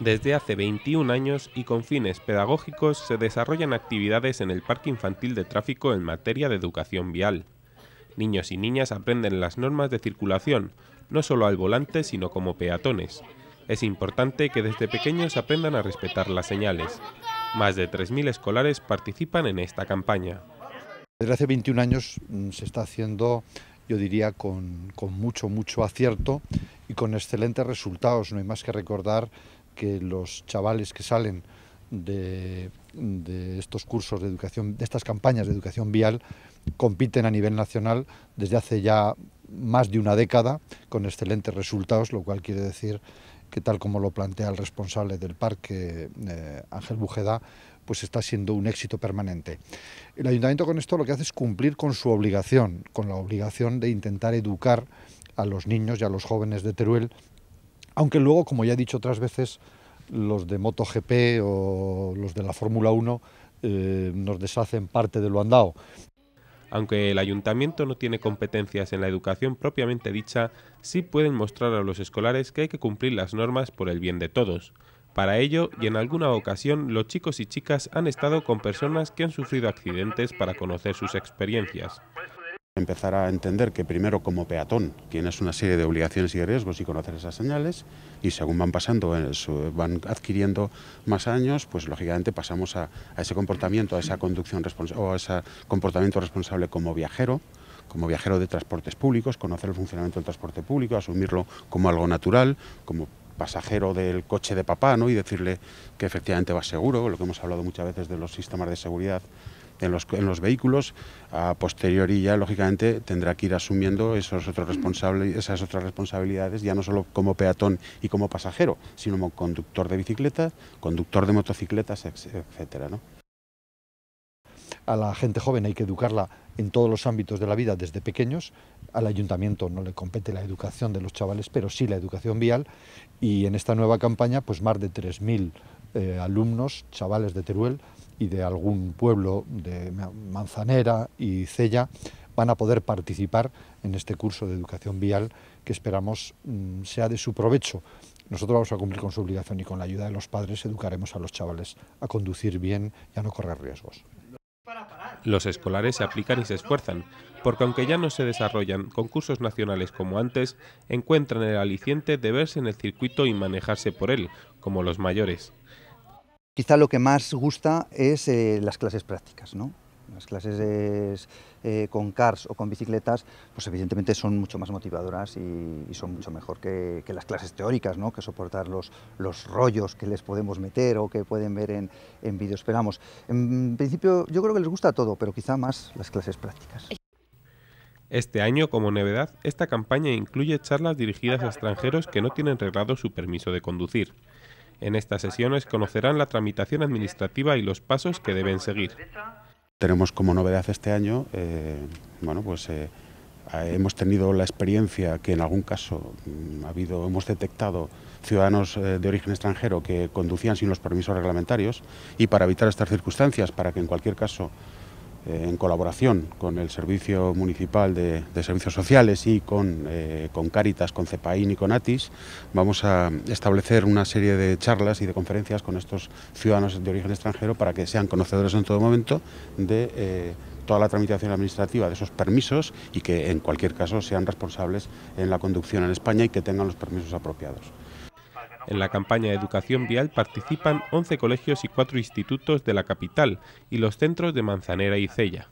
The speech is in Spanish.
desde hace 21 años y con fines pedagógicos se desarrollan actividades en el Parque Infantil de Tráfico en materia de educación vial. Niños y niñas aprenden las normas de circulación, no solo al volante, sino como peatones. Es importante que desde pequeños aprendan a respetar las señales. Más de 3.000 escolares participan en esta campaña. Desde hace 21 años mm, se está haciendo, yo diría, con, con mucho, mucho acierto y con excelentes resultados. No hay más que recordar que los chavales que salen de, estos cursos de educación, de estas campañas de educación vial, compiten a nivel nacional desde hace ya más de una década con excelentes resultados, lo cual quiere decir que tal como lo plantea el responsable del parque, eh, Ángel Bujeda, pues está siendo un éxito permanente. El ayuntamiento con esto lo que hace es cumplir con su obligación, con la obligación de intentar educar a los niños y a los jóvenes de Teruel aunque luego, como ya he dicho otras veces, los de MotoGP o los de la Fórmula 1 eh, nos deshacen parte de lo andado. Aunque el ayuntamiento no tiene competencias en la educación propiamente dicha, sí pueden mostrar a los escolares que hay que cumplir las normas por el bien de todos. Para ello, y en alguna ocasión, los chicos y chicas han estado con personas que han sufrido accidentes para conocer sus experiencias. Empezar a entender que primero como peatón tienes una serie de obligaciones y riesgos y conocer esas señales y según van pasando, eh, van adquiriendo más años, pues lógicamente pasamos a, ese comportamiento, a esa conducción o a ese comportamiento responsable como viajero, como viajero de transportes públicos, conocer el funcionamiento del transporte público, asumirlo como algo natural, como pasajero del coche de papá ¿no? y decirle que efectivamente va seguro, lo que hemos hablado muchas veces de los sistemas de seguridad en los, vehículos, a posteriori ya lógicamente tendrá que ir asumiendo esos otros responsables, esas otras responsabilidades, ya no solo como peatón y como pasajero, sino como conductor de bicicleta, conductor de motocicletas, etcétera. ¿no? a la gente joven hay que educarla en todos los ámbitos de la vida desde pequeños. Al ayuntamiento no le compete la educación de los chavales, pero sí la educación vial. Y en esta nueva campaña, pues más de 3.000 eh, alumnos, chavales de Teruel y de algún pueblo de Manzanera y Cella, van a poder participar en este curso de educación vial que esperamos mm, sea de su provecho. Nosotros vamos a cumplir con su obligación y con la ayuda de los padres educaremos a los chavales a conducir bien y a no correr riesgos. Los escolares se aplican y se esfuerzan, porque aunque ya no se desarrollan concursos nacionales como antes, encuentran el aliciente de verse en el circuito y manejarse por él, como los mayores. Quizá lo que más gusta es eh, las clases prácticas, ¿no? Las clases eh, con cars o con bicicletas, pues evidentemente son mucho más motivadoras y, son mucho mejor que, las clases teóricas, ¿no? que soportar los, rollos que les podemos meter o que pueden ver en, en vídeo. Esperamos. En principio, yo creo que les gusta todo, pero quizá más las clases prácticas. Este año, como novedad, esta campaña incluye charlas dirigidas a extranjeros que no tienen reglado su permiso de conducir. En estas sesiones conocerán la tramitación administrativa y los pasos que deben seguir. Tenemos como novedad este año, eh, bueno, pues eh, eh, hemos tenido la experiencia que en algún caso mm, ha habido, hemos detectado ciudadanos de origen extranjero que conducían sin los permisos reglamentarios y para evitar estas circunstancias, para que en cualquier caso eh, en colaboración con el Servicio Municipal de, Servicios Sociales y con, eh, Caritas, con Cáritas, con CEPAIN y con ATIS, vamos a establecer una serie de charlas y de conferencias con estos ciudadanos de origen extranjero para que sean conocedores en todo momento de... Eh, toda la tramitación administrativa de esos permisos y que en cualquier caso sean responsables en la conducción en España y que tengan los permisos apropiados. En la campaña de educación vial participan 11 colegios y 4 institutos de la capital y los centros de Manzanera y Cella.